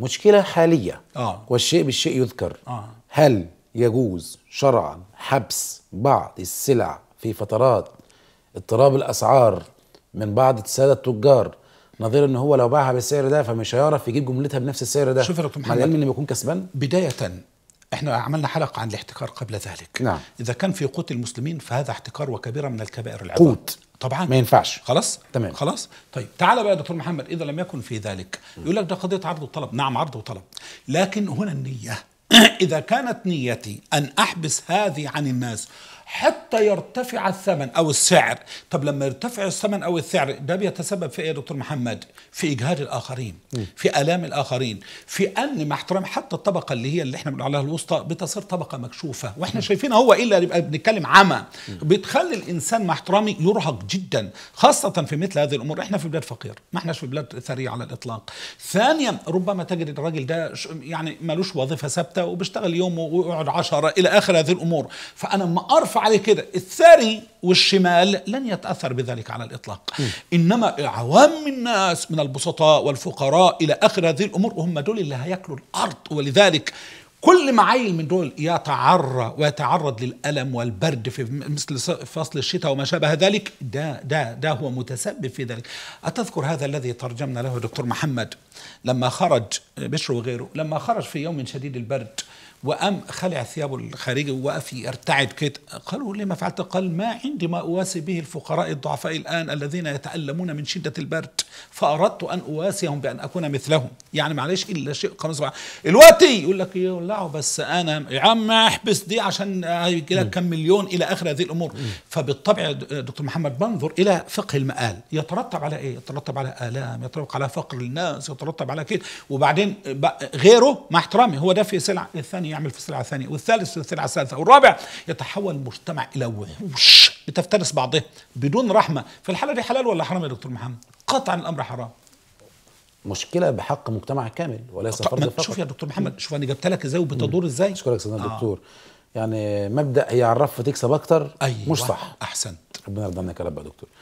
مشكلة حالية آه. والشيء بالشيء يذكر آه. هل يجوز شرعا حبس بعض السلع في فترات اضطراب الأسعار من بعض السادة التجار نظير ان هو لو باعها بالسعر ده فمش هيعرف يجيب جملتها بنفس السعر ده شوف يا دكتور محمد العلم انه بيكون كسبان بدايه احنا عملنا حلقه عن الاحتكار قبل ذلك نعم. اذا كان في قوت المسلمين فهذا احتكار وكبيره من الكبائر العظام قوت طبعا ما ينفعش خلاص تمام خلاص طيب تعال بقى يا دكتور محمد اذا لم يكن في ذلك يقول لك ده قضيه عرض وطلب نعم عرض وطلب لكن هنا النيه إذا كانت نيتي أن أحبس هذه عن الناس حتى يرتفع الثمن أو السعر طب لما يرتفع الثمن أو السعر ده بيتسبب في إيه دكتور محمد في إجهاد الآخرين في آلام الآخرين في أن مع احترام حتى الطبقة اللي هي اللي احنا بنقول عليها الوسطى بتصير طبقة مكشوفة وإحنا شايفين هو إلا إيه اللي بنتكلم عمى بتخلي الإنسان مع احترامي يرهق جدا خاصة في مثل هذه الأمور إحنا في بلاد فقير ما إحناش في بلاد ثرية على الإطلاق ثانيا ربما تجد الراجل ده يعني ملوش وظيفة ثابتة وبش اشتغل يوم ويقعد عشرة الى اخر هذه الامور فانا ما ارفع عليه كده الثري والشمال لن يتاثر بذلك على الاطلاق م. انما عوام الناس من البسطاء والفقراء الى اخر هذه الامور وهم دول اللي هياكلوا الارض ولذلك كل معايل من دول يتعرى ويتعرض للألم والبرد في مثل فصل الشتاء وما شابه ذلك ده, ده, ده هو متسبب في ذلك أتذكر هذا الذي ترجمنا له دكتور محمد لما خرج بشر وغيره لما خرج في يوم شديد البرد وقام خلع ثيابه الخارجي ووقف يرتعد كده قالوا لما فعلت قال ما عندي ما أواسي به الفقراء الضعفاء الآن الذين يتألمون من شدة البرد فأردت أن أواسيهم بأن أكون مثلهم يعني معلش إلا شيء قميص الوقت يقول لك يولعوا بس أنا يا عم احبس دي عشان هيجي لك كم مليون إلى آخر هذه الأمور فبالطبع دكتور محمد بنظر إلى فقه المآل يترتب على إيه؟ يترتب على آلام يترتب على فقر الناس يترتب على كده وبعدين غيره مع احترامي هو ده في سلعة الثانية يعمل في السلعه الثانيه والثالث في السلعه الثالثه والرابع يتحول المجتمع الى وحوش بتفترس بعضها بدون رحمه في الحاله دي حلال ولا حرام يا دكتور محمد قطعا الامر حرام مشكله بحق مجتمع كامل وليس فرد فقط شوف يا دكتور محمد شوف انا جبت لك ازاي وبتدور ازاي اشكرك سيدنا آه. دكتور يعني مبدا هي عرفت تكسب اكتر أيوة مش صح احسنت ربنا يرضى عنك يا رب يا دكتور